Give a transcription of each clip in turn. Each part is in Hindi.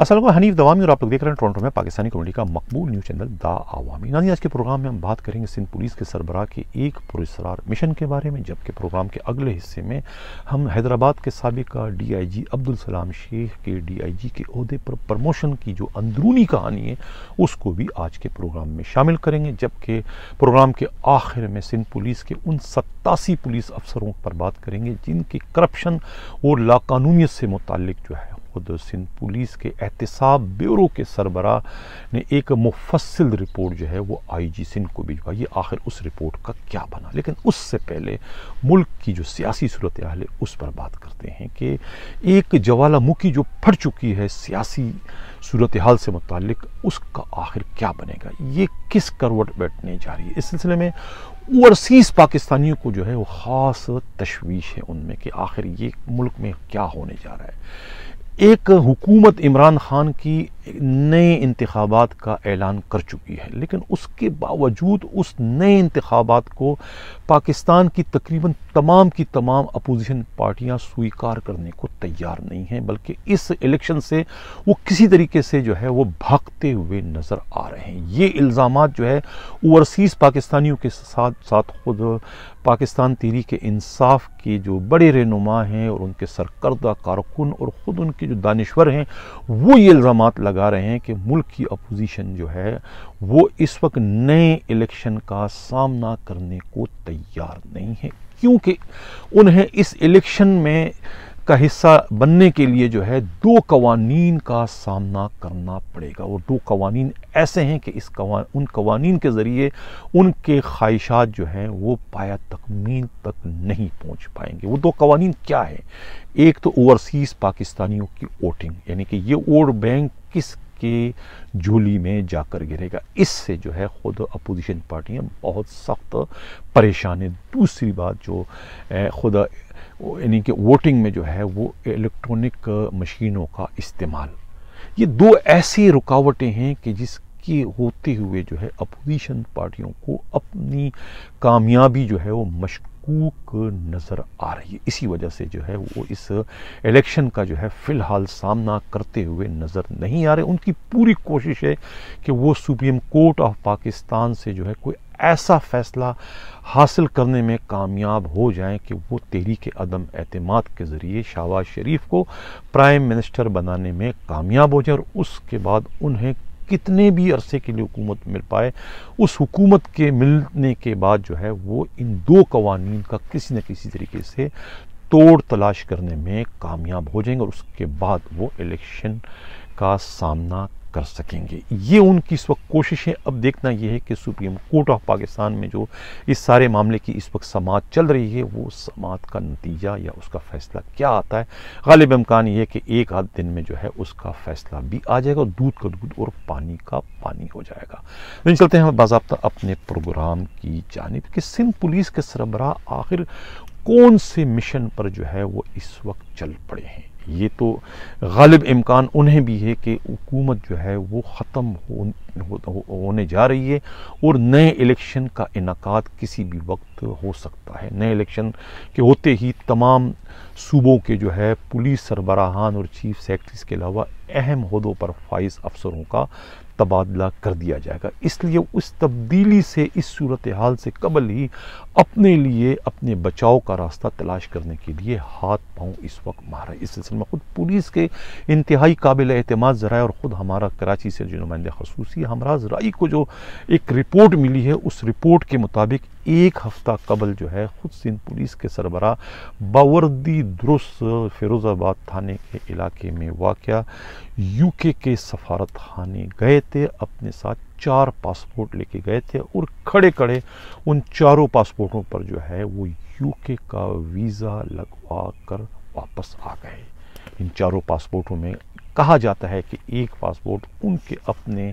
असल में हनीफ दवामी और आप लोग देख रहे हैं टोरंटो में पाकिस्तानी कम्युनिटी का मकबूल न्यूज़ चैनल दा आवामी नाजी आज के प्रोग्राम में हम बात करेंगे सिंध पुलिस के सरबराह के एक पुरस्ार मिशन के बारे में जबकि प्रोग्राम के अगले हिस्से में हम हैदराबाद के सबका डी आई जी अब्दुल सलाम शेख के डी आई जी के अहदे पर प्रमोशन की जो अंदरूनी कहानी है उसको भी आज के प्रोग्राम में शामिल करेंगे जबकि प्रोग्राम के आखिर में सिंध पुलिस के उन सत्तासी पुलिस अफसरों पर बात करेंगे जिनकी करप्शन और लाकानूनीत से मुतल जो है सिंध पुलिस के एहतसाब ब्यूरो के सरबरा ने एक मुफसल रिपोर्ट जो है वो आई जी सिंध को भिजवाई ये आखिर उस रिपोर्ट का क्या बना लेकिन उससे पहले मुल्क की जो सियासी सूरत हाल है उस पर बात करते हैं कि एक ज्वालामुखी जो फट चुकी है सियासी सूरत हाल से मुतक उसका आखिर क्या बनेगा ये किस करवट बैठने जा रही है इस सिलसिले में ओवरसीज़ पाकिस्तानियों को जो है वो ख़ास तशवीश है उनमें कि आखिर ये मुल्क में क्या होने जा रहा है एक हुकूमत इमरान खान की नए इंतबात का ऐलान कर चुकी है लेकिन उसके बावजूद उस नए इंतबात को पाकिस्तान की तकरीबन तमाम की तमाम अपोजिशन पार्टियां स्वीकार करने को तैयार नहीं हैं बल्कि इस इलेक्शन से वो किसी तरीके से जो है वो भागते हुए नज़र आ रहे हैं ये इल्ज़ाम जो है ओवरसीज़ पाकिस्तानियों के साथ साथ खुद पाकिस्तान तहरीक इंसाफ के जो बड़े रहनुमा हैं और उनके सरकर्दा कारकुन और ख़ुद उनके जो दानश्वर हैं वो ये इल्ज़ाम लगा रहे हैं कि मुल्क की अपोजिशन जो है वो इस वक्त नए इलेक्शन का सामना करने को तैयार नहीं है क्योंकि उन्हें इस इलेक्शन में का हिस्सा बनने के लिए जो है दो कवानीन का सामना करना पड़ेगा और दो कवानीन ऐसे हैं कि इस कवान उन कवानीन के ज़रिए उनके ख्वाहिशात जो हैं वो पाया तकमील तक नहीं पहुंच पाएंगे वो दो कवानीन क्या है एक तो ओवरसीज़ पाकिस्तानियों की वोटिंग यानी कि ये वोट बैंक किस के झूली में जाकर गिरेगा इससे जो है ख़ुद अपोजिशन पार्टियाँ बहुत सख्त परेशान है दूसरी बात जो खुद यानी कि वोटिंग में जो है वो इलेक्ट्रॉनिक मशीनों का इस्तेमाल ये दो ऐसी रुकावटें हैं कि जिसके होते हुए जो है अपोजिशन पार्टियों को अपनी कामयाबी जो है वो मशकूक नज़र आ रही है इसी वजह से जो है वो इस इलेक्शन का जो है फ़िलहाल सामना करते हुए नज़र नहीं आ रहे उनकी पूरी कोशिश है कि वो सुप्रीम कोर्ट ऑफ पाकिस्तान से जो है कोई ऐसा फ़ैसला हासिल करने में कामयाब हो जाएं कि वो के अदम अतमाद के ज़रिए शाहबाज शरीफ को प्राइम मिनिस्टर बनाने में कामयाब हो जाए और उसके बाद उन्हें कितने भी अरसे के लिए हुकूमत मिल पाए उस हुकूमत के मिलने के बाद जो है वो इन दो कवानीन का किसी न किसी तरीके से तोड़ तलाश करने में कामयाब हो जाएंगे और उसके बाद वो इलेक्शन का सामना कर सकेंगे ये उनकी इस वक्त कोशिशें अब देखना यह है कि सुप्रीम कोर्ट ऑफ पाकिस्तान में जो इस सारे मामले की इस वक्त समात चल रही है वो समात का नतीजा या उसका फ़ैसला क्या आता है गालिब इम्कान ये कि एक आध दिन में जो है उसका फ़ैसला भी आ जाएगा दूध का दूध और पानी का पानी हो जाएगा लेकिन तो चलते हैं बाबा अपने प्रोग्राम की जानब कि सिंध पुलिस के सरबराह आखिर कौन से मिशन पर जो है वो इस वक्त चल पड़े हैं ये तो गालिब इम्कान उन्हें भी है कि हुकूमत जो है वो ख़त्म हो, हो, होने जा रही है और नए इलेक्शन का इनका किसी भी वक्त हो सकता है नए इलेक्शन के होते ही तमाम सूबों के जो है पुलिस सरबराहान और चीफ सेक्रेटरीज के अलावा अहम अहदों पर फाइज अफसरों का तबादला कर दिया जाएगा इसलिए उस तब्दीली से इस सूरत हाल से कबल ही अपने लिए अपने बचाव का रास्ता तलाश करने के लिए हाथ पाँव इस वक्त मारा इस सिलसिले में ख़ुद पुलिस के इंतहाई काबिल अहतमाद ज़रा और ख़ुद हमारा कराची से जो नुमाइंदा खसूसी हमराज राई को जो एक रिपोर्ट मिली है उस रिपोर्ट के मुताबिक एक हफ़्ता कबल जो है ख़ुद सिंध पुलिस के सरबरा बावर्दी दुरुस्त फिरोज़ाबाद थाने के इलाके में वाक़ यूके के सफारत खाने गए थे अपने साथ चार पासपोर्ट लेके गए थे और खड़े खड़े उन चारों पासपोर्टों पर जो है वो यूके का वीज़ा लगवा कर वापस आ गए इन चारों पासपोर्टों में कहा जाता है कि एक पासपोर्ट उनके अपने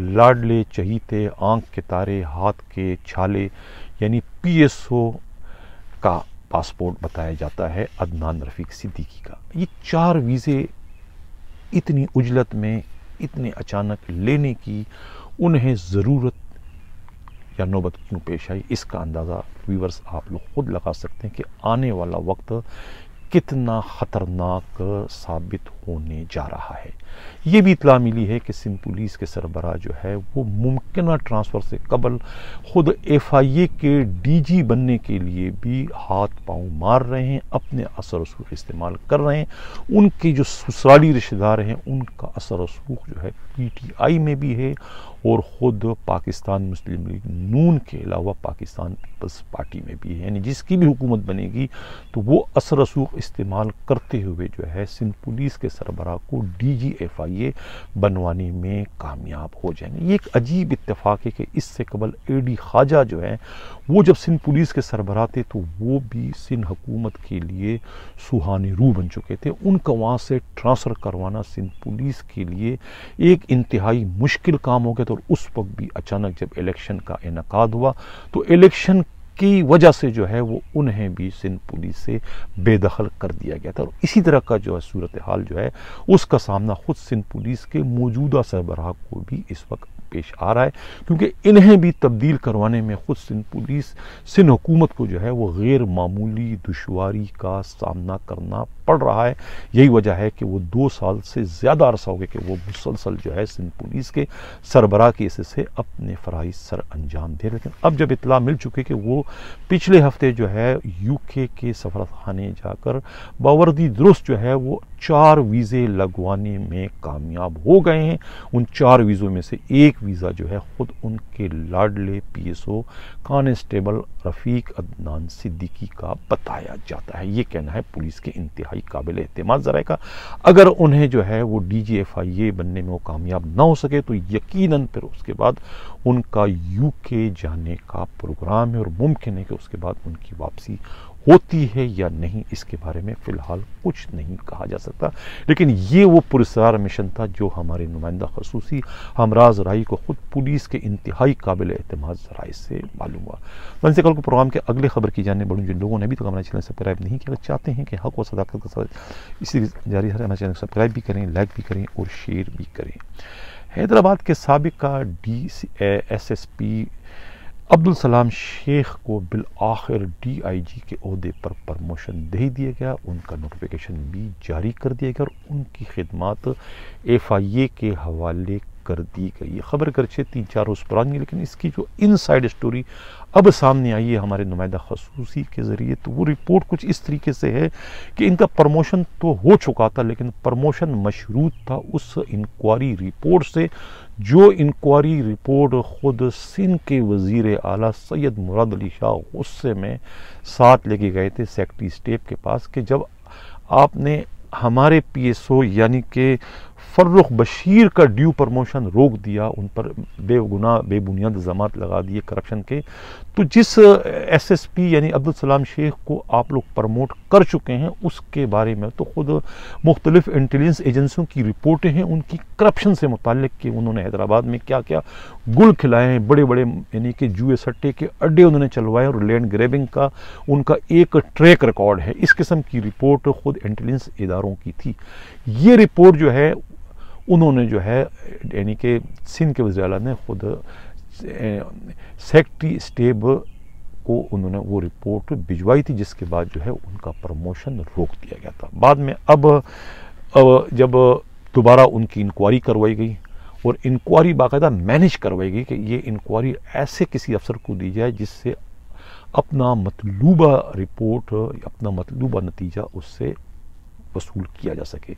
लाडले चहीते आंख के तारे हाथ के छाले यानी पीएसओ का पासपोर्ट बताया जाता है अदनान रफ़ीक सिद्दीकी का ये चार वीज़े इतनी उजलत में इतने अचानक लेने की उन्हें ज़रूरत या नौबत क्यों पेश आई इसका अंदाज़ा व्यूवर्स आप लोग खुद लगा सकते हैं कि आने वाला वक्त कितना ख़तरनाक साबित होने जा रहा है ये भी इतला मिली है कि सिंध पुलिस के सरबरा जो है वो मुमकिन ट्रांसफ़र से कबल ख़ुद एफ आई ए के डी जी बनने के लिए भी हाथ पाँव मार रहे हैं अपने असर रसूख इस्तेमाल कर रहे हैं उनके जो ससुराली रिश्तेदार हैं उनका असर रसूख जो है पी टी आई में भी है और ख़ुद पाकिस्तान मुस्लिम लीग नून के अलावा पाकिस्तान पीपल्स पार्टी में भी है यानी जिसकी भी हुकूमत बनेगी तो वो असर रसूख इस्तेमाल करते हुए जो है सिंध पुलिस के सरबराह को डी जी एफ आई ए बनवाने में कामयाब हो जाएंगे ये एक अजीब इतफाक़ है कि इससे कबल ए डी खाजा जो है वो जब सिंध पुलिस के सरबरा थे तो वो भी सिंध हुकूमत के लिए सुहानी रू बन चुके थे उनका वहाँ से ट्रांसफ़र करवाना सिंध पुलिस के लिए एक इंतहाई मुश्किल काम हो गया था और उस वक्त भी अचानक जब इलेक्शन का इनका हुआ तो इलेक्शन की वजह से जो है वो उन्हें भी सिंध पुलिस से बेदखल कर दिया गया था और इसी तरह का जो है सूरत हाल जो है उसका सामना खुद सिंध पुलिस के मौजूदा सरबराह को भी इस वक्त पेश आ रहा है क्योंकि इन्हें भी तब्दील करवाने में खुद सिंध पुलिस सिंध हुकूमत को जो है वो गैर मामूली दुशारी का सामना करना पड़ रहा है यही वजह है कि वो दो साल से ज़्यादा अरसा हो गया कि वो मुसलसल जो है सिंध पुलिस के सरबरा के इससे से अपने फ़राइज सर अंजाम दे लेकिन अब जब इतला मिल चुकी कि वो पिछले हफ्ते जो है यूके के सफरतखाने जाकर बावर्दी दुरुस्त जो है वो चार वीज़े लगवाने में कामयाब हो गए हैं उन चार वीज़ों में से एक वीज़ा जो है ख़ुद उनके लाडले P S O constable Rafiq Adnan Siddiqui का बताया जाता है ये कहना है पुलिस के इंतहाई इंतहाई काबिल जरा का अगर उन्हें जो है वो डी जी एफ आई ए बनने में वो कामयाब ना हो सके तो यकीन फिर उसके बाद उनका यू के जाने का प्रोग्राम है और मुमकिन है कि उसके बाद उनकी वापसी होती है या नहीं इसके बारे में फ़िलहाल कुछ नहीं कहा जा सकता लेकिन ये वो पुरस्कार मिशन था जो हमारे नुमाइंदा खसूसी हमराज राय को ख़ुद पुलिस के इंतहाई काबिल एतम जराए से मालूम हुआ से कल को प्रोग्राम के अगले खबर की जानने बढ़ूँ जिन लोगों ने अभी तक हमारे चैनल सब्सक्राइब नहीं किया चाहते हैं कि हक व सदाकत के साथ इसी जारी हमारे चैनल सब्सक्राइब भी करें लाइक भी करें और शेयर भी करें हैदराबाद के सबक का D S S P Abdul Salam Sheikh को बिल आखिर डी आई जी के अहदे पर प्रमोशन दे दिया गया उनका नोटिफिकेशन भी जारी कर दिया गया और उनकी खिदमत एफ आई ए के हवाले कर दी गई ये खबर करछे तीन चार रोज़ पुरानी लेकिन इसकी जो इन साइड स्टोरी अब सामने आई है हमारे नुमाइंदा खसूसी के ज़रिए तो वो रिपोर्ट कुछ इस तरीके से है कि इनका प्रमोशन तो हो चुका था लेकिन प्रमोशन मशरूत था उस इंक्वायरी रिपोर्ट से जो इंक्वायरी रिपोर्ट ख़ुद सिंध के वज़ी अली सैयद मुराद अली शाह गुस्से में साथ लेके गए थे सेक्रेटरी स्टेप के पास कि जब आपने हमारे पीएसओ यानी कि फर्रुख बशीर का ड्यू प्रमोशन रोक दिया उन पर बेगुनाह बेबुनियाद जमात लगा दिए करप्शन के तो जिस एस एस पी यानी अब्दुलसलाम शेख को आप लोग प्रमोट कर चुके हैं उसके बारे में तो ख़ुद मुख्तलिफ इंटेलिजेंस एजेंसियों की रिपोर्टें हैं उनकी करप्शन से मुतक़ कि उन्होंने हैदराबाद में क्या क्या गुल खिलाए हैं बड़े बड़े यानी कि जुए सट्टे के अड्डे उन्होंने चलवाए और लैंड ग्रेबिंग का उनका एक ट्रैक रिकॉर्ड है इस किस्म की रिपोर्ट खुद इंटेलिजेंस इदारों की थी ये रिपोर्ट जो है उन्होंने जो है यानी कि सिंध के वजी ने खुद सेक्रटरी स्टेब को उन्होंने वो रिपोर्ट भिजवाई थी जिसके बाद जो है उनका प्रमोशन रोक दिया गया था बाद में अब, अब जब दोबारा उनकी इंक्वायरी करवाई गई और इंक्वायरी बाकायदा मैनेज करवाई गई कि ये इंक्वायरी ऐसे किसी अफसर को दी जाए जिससे अपना मतलूबा रिपोर्ट अपना मतलूबा नतीजा उससे वसूल किया जा सके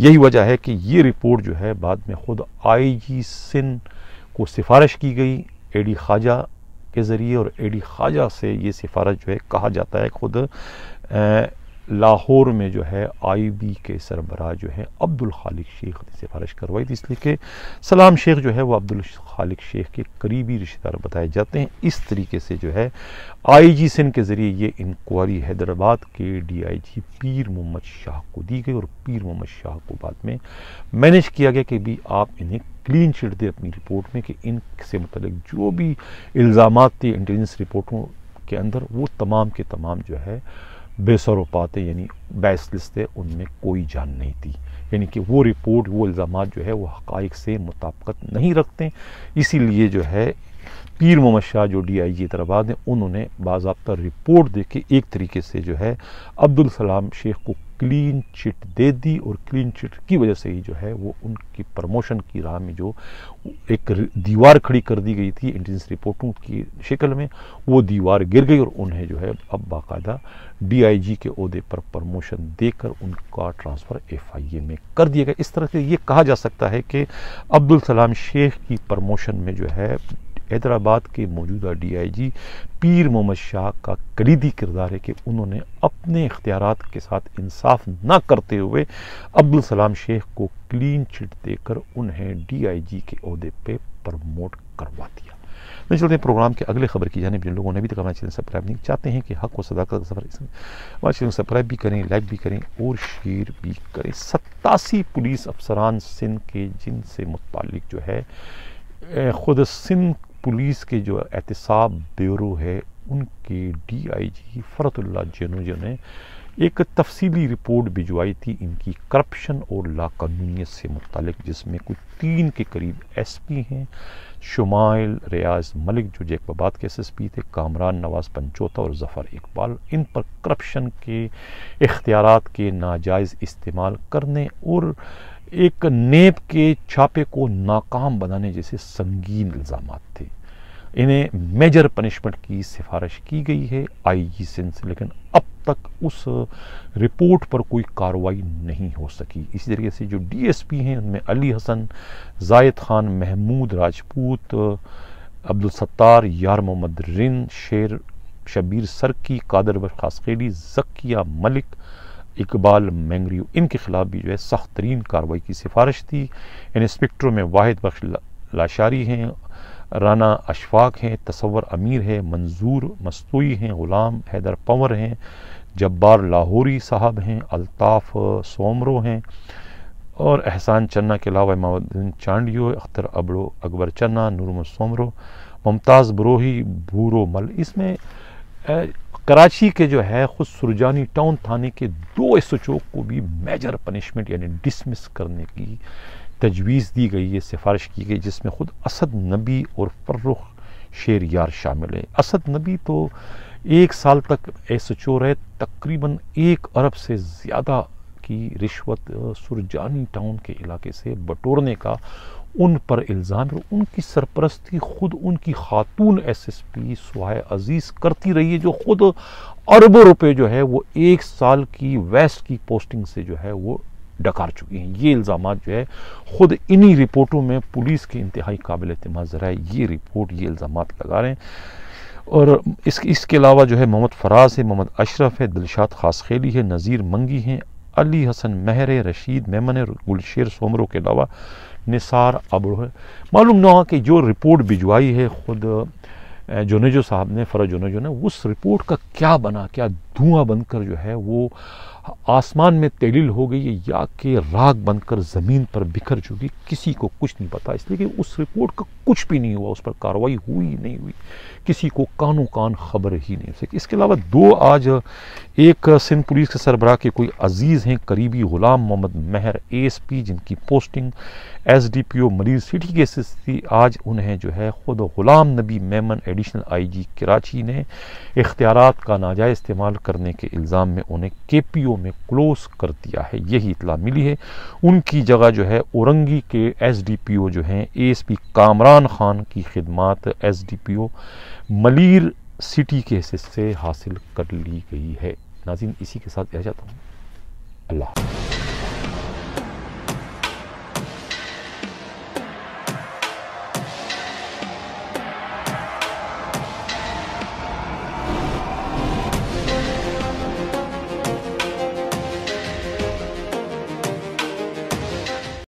यही वजह है कि ये रिपोर्ट जो है बाद में ख़ुद आई जी सिन को सिफारिश की गई एडी ख्वाजा खाजा के ज़रिए और एडी ख्वाजा खाजा से ये सिफारिश जो है कहा जाता है ख़ुद लाहौर में जो है आई बी के सरबरा जो है अब्दुल खालिक शेख ने सिफारिश करवाई थी इसलिए कि सलाम शेख जो है वो अब्दुल खालिक शेख के करीबी रिश्तेदार बताए जाते हैं इस तरीके से जो है आई जी सिंह के ज़रिए ये इंक्वायरी हैदराबाद के डी आई जी पीर मोहम्मद शाह को दी गई और पीर मोहम्मद शाह को बाद में मैनेज किया गया कि भी आप इन्हें क्लीन चिट दें अपनी रिपोर्ट में कि इन से मतलब जो भी इल्ज़ाम थे इंटेलिजेंस रिपोर्टों के अंदर वो तमाम के तमाम जो है बेसर बेसरोपातें यानी बैसलिस थे उनमें कोई जान नहीं थी यानी कि वो रिपोर्ट वो इल्ज़ाम जो है वो हक़ से मुताबकत नहीं रखते इसीलिए जो है पीर मोहम्मद शाह जो डी आई जी तरबाद हैं उन्होंने बाबा रिपोर्ट दे के एक तरीके से जो है अब्दुल सलाम शेख को क्लीन चिट दे दी और क्लीन चिट की वजह से ही जो है वो उनकी प्रमोशन की राह में जो एक दीवार खड़ी कर दी गई थी इंटेलिजेंस रिपोर्टों की शिकल में वो दीवार गिर गई और उन्हें जो है अब बाकायदा डीआईजी के अहदे पर प्रमोशन देकर उनका ट्रांसफ़र एफआईए में कर दिया गया इस तरह से ये कहा जा सकता है कि अब्दुल सलाम शेख की प्रमोशन में जो है हैदराबाद के मौजूदा डीआईजी पीर मोहम्मद शाह का करीदी किरदार है कि उन्होंने अपने इख्तियार के साथ इंसाफ न करते हुए अब्दुल सलाम शेख को क्लीन चिट देकर उन्हें डीआईजी के अहदे पर प्रमोट करवा दिया मैं तो चलते हैं प्रोग्राम के अगले खबर की जाने जिन लोगों ने अभी तक हमारे चैनल सब्सक्राइब नहीं चाहते हैं कि हक व सदा का सफर हमारे चैनल सब्सक्राइब भी करें लाइक भी करें और शेयर भी करें सत्तासी पुलिस अफसरान सिंध के जिनसे मुतल जो है ख़ुद सिंध पुलिस के जो एहतसाब ब्यूरो है उनके डी आई जी फ़रतुल्ला जनूजा ने एक तफसीली रिपोर्ट भिजवाई थी इनकी करप्शन और लाकानूनीत से मुतल जिसमें कुछ तीन के करीब एस पी हैं शुमाइल रियाज मलिक जो जैकबाबाद के एस एस पी थे कामरान नवाज़ पंचोता और जफ़र इकबाल इन पर करप्शन के इख्तियार के नाजायज़ इस्तेमाल करने और एक नेप के छापे को नाकाम बनाने जैसे संगीन इल्ज़ाम थे इन्हें मेजर पनिशमेंट की सिफारिश की गई है आईजी सिंह से लेकिन अब तक उस रिपोर्ट पर कोई कार्रवाई नहीं हो सकी इसी तरीके से जो डीएसपी हैं उनमें अली हसन जायद खान महमूद राजपूत अब्दुल सत्तार यार मोहम्मद रिन शेर शबीर सरकी कादर बखासखेड़ी जकिया मलिक इकबाल मैंगरी इनके खिलाफ भी जो है सख्त तरीन कार्रवाई की सिफारिश थी इंस्पेक्टरों में वाहिद बख्श लाशारी हैं राना अशफाक हैं तसवर अमीर है मंजूर मस्तूई हैं ग़ुलाम हैदर पंवर हैं जब्बार लाहौरी साहब हैं अलताफ़ सोमरो हैं और एहसान चन्ना के अलावा इमामुद्दीन चांडियो अख्तर अबड़ो अकबर चन्ना नूरम सोमरो मुमताज़ बरोही भूरो मल इसमें कराची के जो है खुद सुरजानी टाउन थाने के दो एस एच ओ को भी मेजर पनिशमेंट यानी डिसमिस करने की तजवीज़ दी गई है सिफारिश की गई जिसमें ख़ुद असद नबी और फ़र्रुख शेर यार शामिल है असद नबी तो एक साल तक एस एच ओ रहे तकरीबन एक अरब से ज़्यादा की रिश्वत सुरजानी टाउन के इलाके से बटोरने का उन पर इल्ज़ाम और उनकी सरपरस्ती ख़ुद उनकी खातून एस एस पी अज़ीज़ करती रही है जो ख़ुद अरबों रुपए जो है वो एक साल की वेस्ट की पोस्टिंग से जो है वो डकार चुकी हैं ये इल्ज़ाम जो है ख़ुद इन्हीं रिपोर्टों में पुलिस के इंतहाई काबिल अतम ज़रा ये रिपोर्ट ये इल्ज़ाम लगा रहे हैं और इस इसके अलावा जो है मोहम्मद फराज है मोहम्मद अशरफ है दिलशाद खासखेली है नज़ीर मंगी हैं अली हसन महर रशीद मेमन गुलशेर सोमरों के अलावा निसार अब है मालूम ना कि जो रिपोर्ट भिजवाई है ख़ुद जोनेजो साहब ने फ़रा जुनेजो ने उस रिपोर्ट का क्या बना क्या धुआं बनकर जो है वो आसमान में तेलील हो गई या कि राग बनकर ज़मीन पर बिखर चुकी किसी को कुछ नहीं पता इसलिए कि उस रिपोर्ट का कुछ भी नहीं हुआ उस पर कार्रवाई हुई नहीं हुई किसी को कानों कान खबर ही नहीं सकी इसके अलावा दो आज एक सिंध पुलिस के सरबराह के कोई अजीज़ हैं करीबी ग़ुलाम मोहम्मद महर एस पी जिनकी posting S D P O मरीज सिटी के थी आज उन्हें जो है ख़ुद Ghulam Nabi Memon additional I G Karachi ने इख्तियार का नाजायज़ इस्तेमाल करने के इल्ज़ाम में उन्हें के पी ओ में क्लोज कर दिया है यही इतला मिली है उनकी जगह जो है औरंगी के एस डी पी ओ जो हैं एस पी कामरान खान की खिदमत S D P O Malir city के हिस्से हासिल कर ली गई है नाजिन इसी के साथ रह जाता हूँ अल्लाह